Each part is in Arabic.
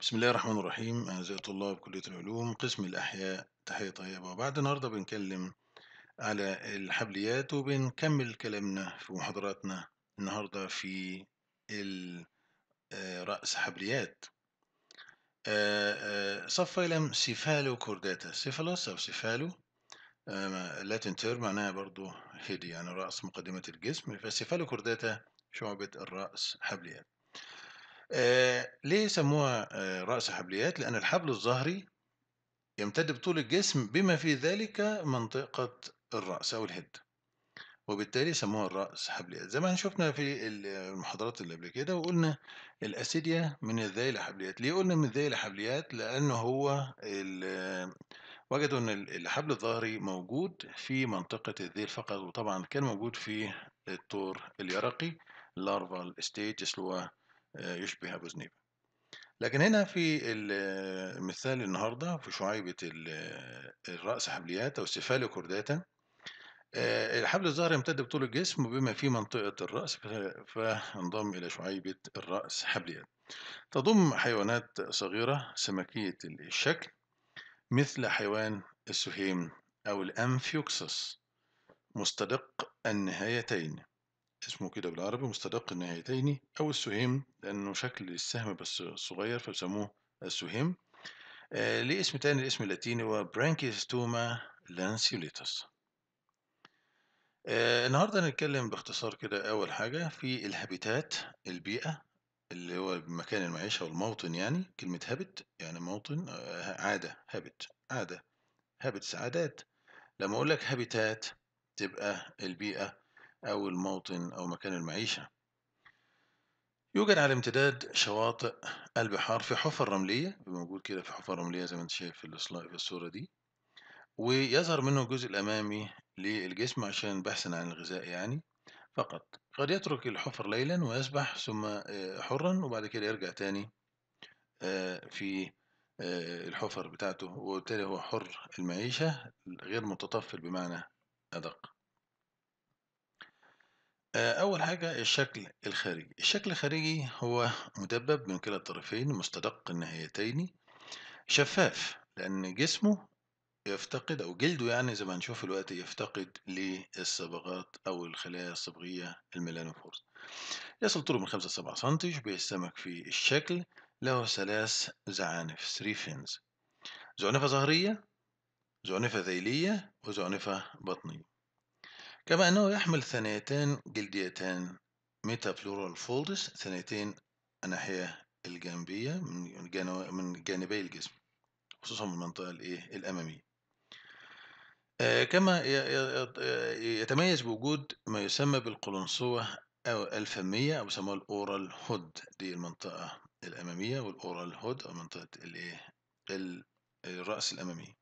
بسم الله الرحمن الرحيم أعزائي طلاب كلية العلوم قسم الأحياء تحية طيبة وبعد النهاردة بنكلم على الحبليات وبنكمل كلامنا في محاضراتنا النهاردة في آه، رأس حبليات آه، آه، صفيلم سيفالو كورداتا سيفالوس أو سيفالو لاتن تير معناها برضو هيدي يعني رأس مقدمة الجسم فسيفالو كورداتا شعبة الرأس حبليات آه، ليه سمّوها آه، رأس حبليات؟ لأن الحبل الظهري يمتد بطول الجسم بما في ذلك منطقة الرأس أو الهِد، وبالتالي سمّوها الرأس حبليات. زي ما شُفنا في المحاضرات اللي قبل كده وقُلنا الأسيديا من الذيل حبليات، ليه قُلنا من الذيل حبليات؟ لأن هو وجدوا إن الحبل الظهري موجود في منطقة الذيل فقط، وطبعًا كان موجود في الطور اليرقي larval stage اللي هو آه، يشبه أبو زنيبة لكن هنا في المثال النهاردة في شعيبة الرأس حبليات أو سفال كرداتا آه، الحبل الظهري يمتد بطول الجسم بما في منطقة الرأس فانضم إلى شعيبة الرأس حبليات تضم حيوانات صغيرة سمكية الشكل مثل حيوان السهيم أو الأنفيوكسس مستدق النهايتين اسمه كده بالعربي مستدق النهايتين أو السهيم لأنه شكل السهم بس صغير فبيسموه السهيم آه ليه اسم تاني الاسم اللاتيني هو برانكيستوما لانسيوليتس آه النهاردة هنتكلم باختصار كده أول حاجة في الهابيتات البيئة اللي هو مكان المعيشة والموطن يعني كلمة هابت يعني موطن آه عادة هابت عادة هابتس عادات لما أقول لك هابيتات تبقى البيئة أو الموطن أو مكان المعيشة يوجد على امتداد شواطئ البحار في حفر رملية موجود كده في حفر رملية زي ما انت شايف في الصورة دي ويظهر منه الجزء الأمامي للجسم عشان بحثا عن الغذاء يعني فقط قد يترك الحفر ليلا ويسبح ثم آه، حرا وبعد كده يرجع تاني آه، في آه، الحفر بتاعته وبالتالي هو حر المعيشة غير متطفل بمعنى أدق آه، أول حاجة الشكل الخارجي الشكل الخارجي هو مدبب من كلا الطرفين مستدق النهايتين شفاف لأن جسمه يفتقد أو جلده يعني زي ما هنشوف الوقت يفتقد للصبغات أو الخلايا الصبغية الميلانوفورز يصل طوله من 5 7 سنتي يشبه السمك في الشكل له ثلاث زعانف 3 فينز زعنفة ظهرية زعنفة ذيلية وزعنفة بطنية كما أنه يحمل ثنيتان جلديتان ميتافلورال فولدس ثنيتين الناحية الجانبية من, من جانبي الجسم خصوصا من المنطقة الإيه؟ الأمامية آه، كما يتميز بوجود ما يسمى بالقلنصوة أو الفمية أو يسمى الأورال هود دي المنطقة الأمامية والأورال هود أو منطقة الإيه؟ الرأس الأمامية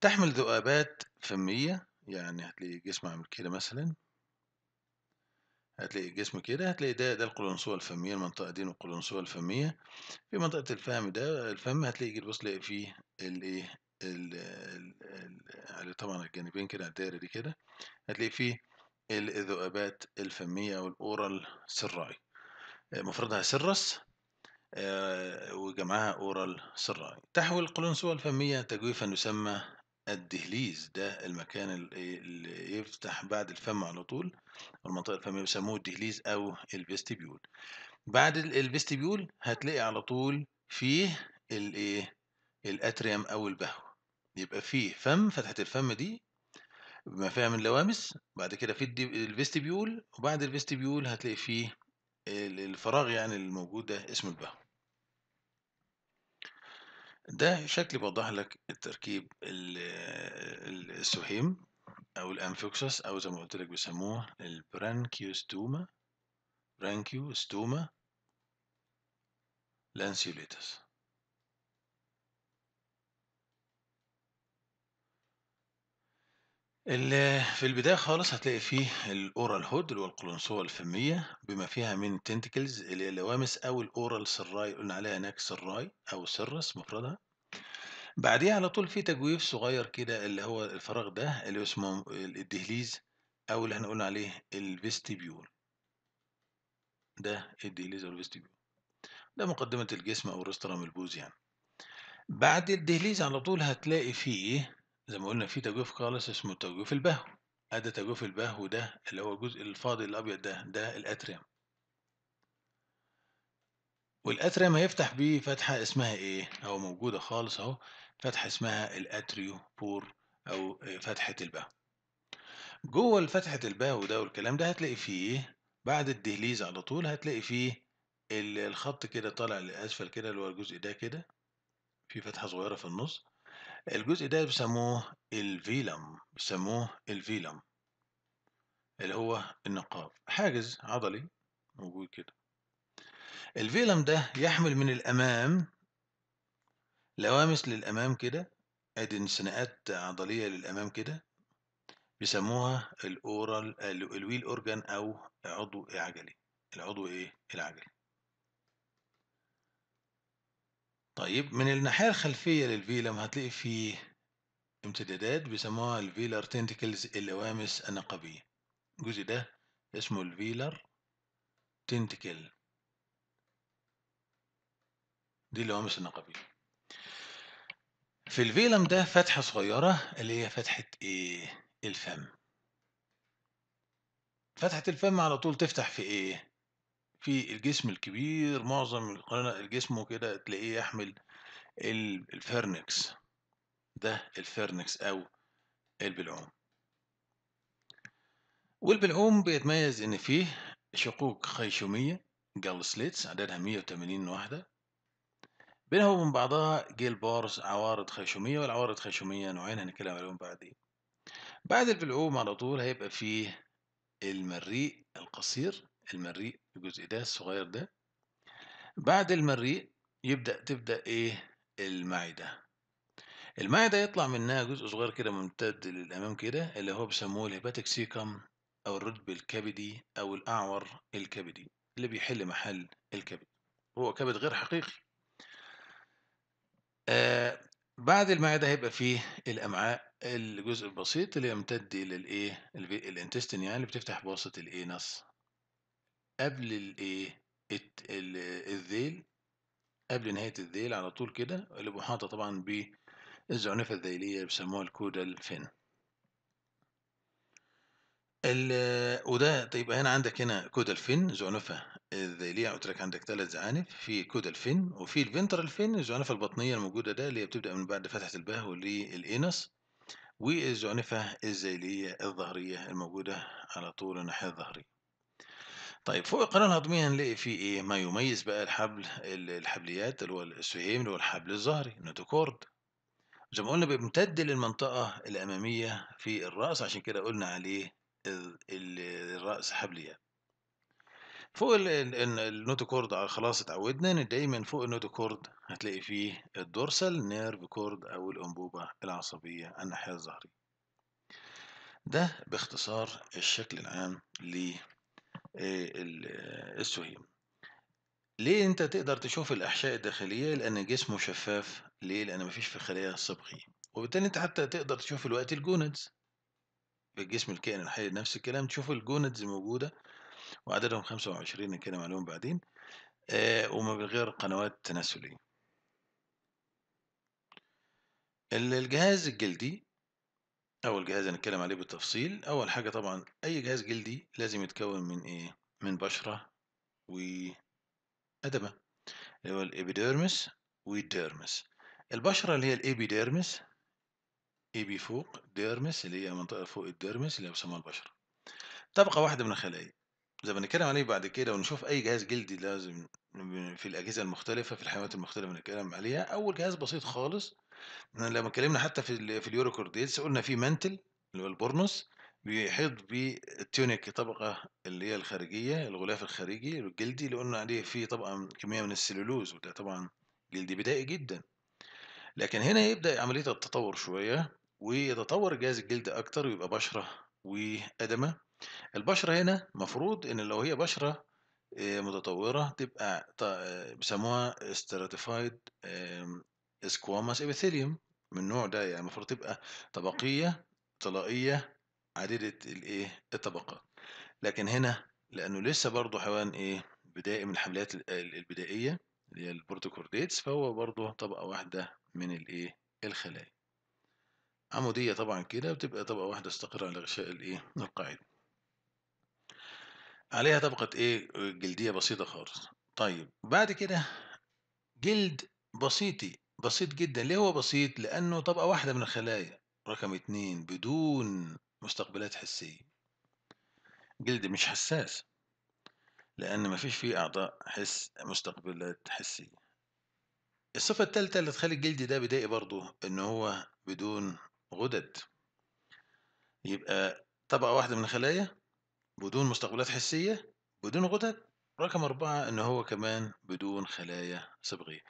تحمل ذؤابات فمية يعني هتلاقي جسم عامل كده مثلا هتلاقي الجسم كده هتلاقي ده ده القولونسوة الفمية المنطقة دي القولونسوة الفمية في منطقة الفم ده الفم هتلاقي جيل بص لاقي فيه الايه على طبعا الجانبين كده على الدائرة دي كده هتلاقي فيه الذؤابات الفمية أو الأورال سراي مفردها سرس آه، وجمعها أورال سراي تحوي القولونسوة الفمية تجويفا يسمى الدهليز ده المكان إيه، اللي يفتح بعد الفم على طول المنطقة الفمية بيسموه الدهليز أو الفيستيبيول بعد الفيستيبيول هتلاقي على طول فيه الايه الاتريوم او البهو يبقى فيه فم فتحة الفم دي بما فيها من لوامس بعد كده في الفيستيبيول وبعد الفيستيبيول هتلاقي فيه الفراغ يعني الموجود ده اسمه البهو ده شكل بوضح لك التركيب السهيم أو الأنفوكسس أو زي ما قلت لك بيسموه البرانكيوستوما برانكيوستوما لانسيوليتس ال- في البداية خالص هتلاقي فيه الأورال هود اللي هو القلنسوة الفمية بما فيها من تنتكلز اللي هي اللوامس أو الأورال سراي قلنا عليها هناك سراي أو سرس مفردها بعديها على طول في تجويف صغير كده اللي هو الفراغ ده اللي اسمه الدهليز أو اللي احنا قلنا عليه الفيستيبيول ده الدهليز أو الفيستيبيول ده مقدمة الجسم أو الرسترام البوز يعني بعد الدهليز على طول هتلاقي فيه زي ما قلنا في تجويف خالص اسمه تجويف البهو أدى تجويف البهو ده اللي هو الجزء الفاضي الأبيض ده ده الأتريم والأتريم هيفتح بيه فتحة اسمها إيه؟ أو موجودة خالص أهو فتحة اسمها الاتريو بور أو فتحة البهو جوه فتحة البهو ده والكلام ده هتلاقي فيه بعد الدهليز على طول هتلاقي فيه الخط كده طالع لأسفل كده اللي هو الجزء ده كده في فتحة صغيرة في النص الجزء ده بيسموه الفيلم بيسموه الفيلم اللي هو النقاب حاجز عضلي موجود كده الفيلم ده يحمل من الأمام لوامس للأمام كده ادي انسناءات عضلية للأمام كده بيسموها الأورال الويل أورجان أو عضو عجلي العضو إيه؟ العجلي طيب من الناحية الخلفية للفيلم هتلاقي فيه امتدادات بيسموها الفيلر تنتكلز اللوامس النقبية الجزء ده اسمه الفيلر تنتكل دي اللوامس النقبية في الفيلم ده فتحة صغيرة اللي هي فتحة ايه الفم فتحة الفم على طول تفتح في ايه في الجسم الكبير معظم القرناء الجسم كده تلاقيه يحمل الفيرنكس ده الفيرنكس أو البلعوم والبلعوم بيتميز إن فيه شقوق خيشومية جل سليتس عددها 180 واحده بينها وبين بعضها جيل بارز عوارض خيشومية والعوارض الخيشومية نوعين هنتكلم عليهم بعدين بعد البلعوم على طول هيبقى فيه المريء القصير المريء الجزء ده الصغير ده بعد المريء يبدأ تبدأ إيه المعدة المعدة يطلع منها جزء صغير كده ممتد للأمام كده اللي هو بيسموه الهيباتيك سيكم أو الرتب الكبدي أو الأعور الكبدي اللي بيحل محل الكبد هو كبد غير حقيقي آه بعد المعدة هيبقى فيه الأمعاء الجزء البسيط اللي يمتد إلى الانتستين يعني اللي بتفتح بواسطة الإيه نص قبل الايه الذيل قبل نهاية الذيل على طول كده اللي محاطة طبعا بالزعنفة الذيلية بيسموها الكودا الفين وده طيب هنا عندك هنا كودا الفين زعنفة الذيلية قلت لك عندك ثلاث زعانف في كودا الفين وفي الفنتر الفين الزعنفة البطنية الموجودة ده اللي بتبدأ من بعد فتحة البهو للإنس والزعنفة الذيلية الظهرية الموجودة على طول الناحية الظهرية طيب فوق القناة الهضمية هنلاقي فيه إيه؟ ما يميز بقى الحبل ال- الحبليات اللي هو السهيم اللي هو الحبل الظهري النوتوكورد زي ما قلنا بيمتد للمنطقة الأمامية في الرأس عشان كده قلنا عليه ال- الرأس حبليات فوق ال- ال- النوتوكورد خلاص اتعودنا إن دايما فوق النوتوكورد هتلاقي فيه الدورسال نيرف كورد أو الأنبوبة العصبية الناحية الظهرية ده باختصار الشكل العام للنوتوكورد آه، آه، السهيم ليه انت تقدر تشوف الاحشاء الداخليه لان جسمه شفاف ليه لان مفيش في خلايا صبغي وبالتالي انت حتى تقدر تشوف الوقت الجوندز في الجسم الكائن الحي نفس الكلام تشوف الجوندز موجوده وعددهم 25 نتكلم عليهم بعدين آه وما غير قنوات تناسليه الجهاز الجلدي أول جهاز هنتكلم عليه بالتفصيل أول حاجة طبعا أي جهاز جلدي لازم يتكون من إيه؟ من بشرة و ادمه اللي هو الإبيديرمس والديرمس البشرة اللي هي الإبيديرمس بي فوق ديرمس اللي هي منطقة فوق الديرمس اللي هي بيسموها البشرة طبقة واحدة من الخلايا زي ما نتكلم عليه بعد كده ونشوف أي جهاز جلدي لازم في الأجهزة المختلفة في الحيوانات المختلفة نتكلم عليها أول جهاز بسيط خالص لما اتكلمنا حتى في ال في اليورو قلنا في منتل اللي هو البورنوس بيحيط بالتونيك طبقة اللي هي الخارجية الغلاف الخارجي الجلدي اللي قلنا عليه فيه طبعا كمية من السلولوز وده طبعا جلدي بدائي جدا لكن هنا يبدأ عملية التطور شوية ويتطور جهاز الجلد أكتر ويبقى بشرة وأدمة البشرة هنا مفروض إن لو هي بشرة آه، متطورة تبقى آه، بيسموها stratified سكواماس ابيثيليوم من النوع ده يعني المفروض تبقى طبقية طلائية عديدة الايه الطبقات لكن هنا لأنه لسه برضه حيوان ايه بدائي من الحملات البدائية اللي هي البروتوكورديتس فهو برضه طبقة واحدة من الايه الخلايا عمودية طبعا كده بتبقى طبقة واحدة استقر على غشاء الايه القاعدة عليها طبقة ايه جلدية بسيطة خالص طيب بعد كده جلد بسيطي بسيط جدًا، ليه هو بسيط؟ لأنه طبقة واحدة من الخلايا، رقم اتنين بدون مستقبلات حسية، جلد مش حساس، لأن ما فيش فيه أعضاء حس مستقبلات حسية. الصفة التالتة اللي تخلي الجلد ده بدائي برضه إن هو بدون غدد، يبقى طبقة واحدة من الخلايا، بدون مستقبلات حسية، بدون غدد، رقم أربعة إن هو كمان بدون خلايا صبغية،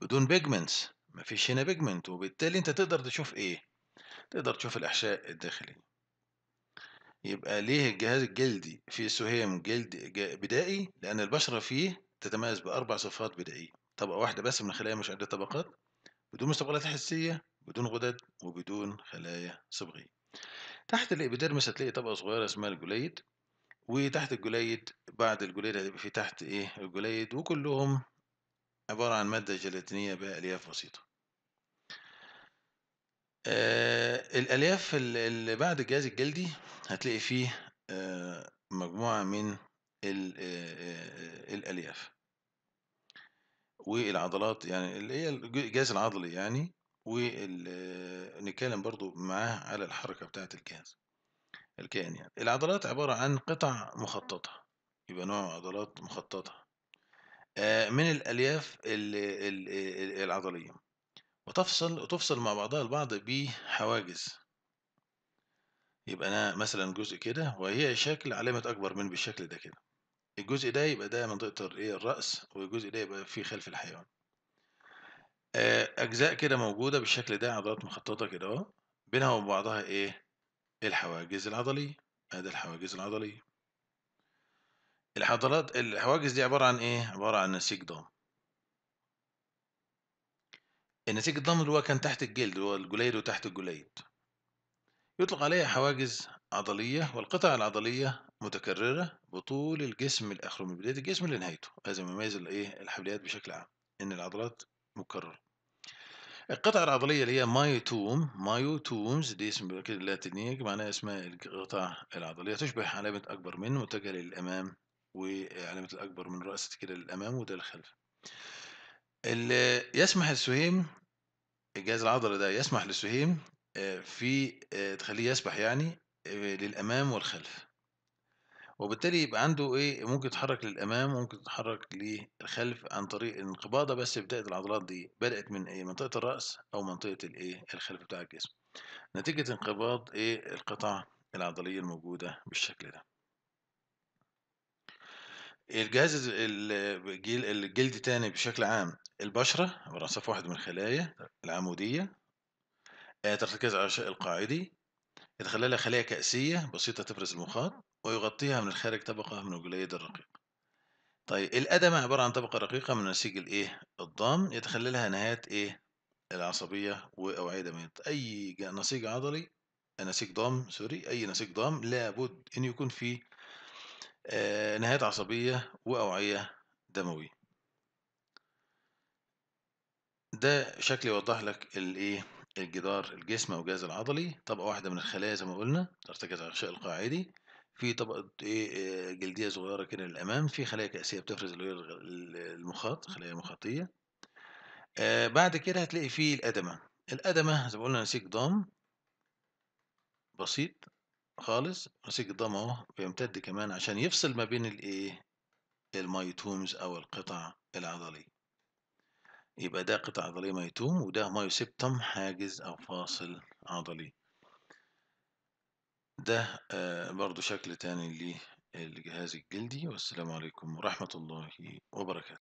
بدون بيجمنتس مفيش هنا بيجمنت وبالتالي انت تقدر تشوف ايه تقدر تشوف الاحشاء الداخلي يبقى ليه الجهاز الجلدي فيه سهام جلد بدائي لان البشره فيه تتميز باربع صفات بدائيه طبقه واحده بس من خلايا مش عده طبقات بدون مستقبلات حسيه بدون غدد وبدون خلايا صبغيه تحت الابيدرمس هتلاقي طبقه صغيره اسمها الجليد وتحت الجليد بعد الجليد هتبقى في تحت ايه الجليد وكلهم عبارة عن مادة جيلاتينية بألياف بسيطة آه الألياف اللي بعد الجهاز الجلدي هتلاقي فيه آه مجموعة من آه الألياف والعضلات يعني اللي هي الجهاز العضلي يعني ونتكلم آه، برضو معاه على الحركة بتاعة الجهاز الكائن يعني العضلات عبارة عن قطع مخططة يبقى نوع عضلات مخططة آه، من الألياف ال ال العضلية وتفصل وتفصل مع بعضها البعض بحواجز يبقى أنا مثلا جزء كده وهي شكل علامة أكبر من بالشكل ده كده الجزء ده يبقى ده منطقة إيه، الرأس والجزء ده يبقى في خلف الحيوان آه، أجزاء كده موجودة بالشكل ده عضلات مخططة كده أهو بينها وبين بعضها إيه الحواجز العضلية أدي الحواجز العضلية الحضارات الحواجز دي عبارة عن إيه؟ عبارة عن نسيج ضام النسيج الضام اللي هو كان تحت الجلد هو الجليد وتحت الجليد يطلق عليها حواجز عضلية والقطع العضلية متكررة بطول الجسم الآخر من بداية الجسم لنهايته هذا ما يميز الإيه الحبليات بشكل عام إن العضلات مكررة القطع العضلية اللي هي مايوتوم مايوتومز دي اسم كده لاتينية معناها اسمها القطع العضلية تشبه علامة أكبر من متجهة للأمام وعلامة الأكبر من رأس كده للأمام وده للخلف يسمح السهيم الجهاز العضلي ده يسمح للسهيم آه، في آه، تخليه يسبح يعني آه، للأمام والخلف وبالتالي يبقى عنده ايه ممكن يتحرك للامام وممكن يتحرك للخلف عن طريق الانقباضه بس بدات العضلات دي بدات من ايه منطقه الراس او منطقه الايه الخلف بتاع الجسم نتيجه انقباض ايه القطع العضليه الموجوده بالشكل ده الجهاز الجيل الجلد تاني بشكل عام البشرة عبارة عن صف واحد من الخلايا العمودية آه، ترتكز على الشق القاعدي يتخللها خلايا كأسية بسيطة تفرز المخاط ويغطيها من الخارج طبقة من الجليد الرقيق طيب الأدمة عبارة عن طبقة رقيقة من نسيج الإيه الضام يتخللها نهايات إيه العصبية وأوعية دموية أي نسيج عضلي نسيج ضام سوري أي نسيج ضام لابد أن يكون فيه آه، نهايات عصبية وأوعية دمويه ده شكل يوضح لك الايه الجدار الجسم او الجهاز العضلي طبقه واحده من الخلايا زي ما قلنا ترتكز على الغشاء القاعدي في طبقه ايه آه، جلديه صغيره كده للامام في خلايا كاسيه بتفرز اللي هي المخاط خلايا مخاطيه آه بعد كده هتلاقي فيه الادمه الادمه زي ما قلنا نسيج ضام بسيط خالص ماسك الضم اهو بيمتد كمان عشان يفصل ما بين الايه المايتومز او القطع العضليه يبقى ده قطع عضليه مايتوم وده مايوسبتم حاجز او فاصل عضلي ده آه برضو شكل تاني للجهاز الجلدي والسلام عليكم ورحمة الله وبركاته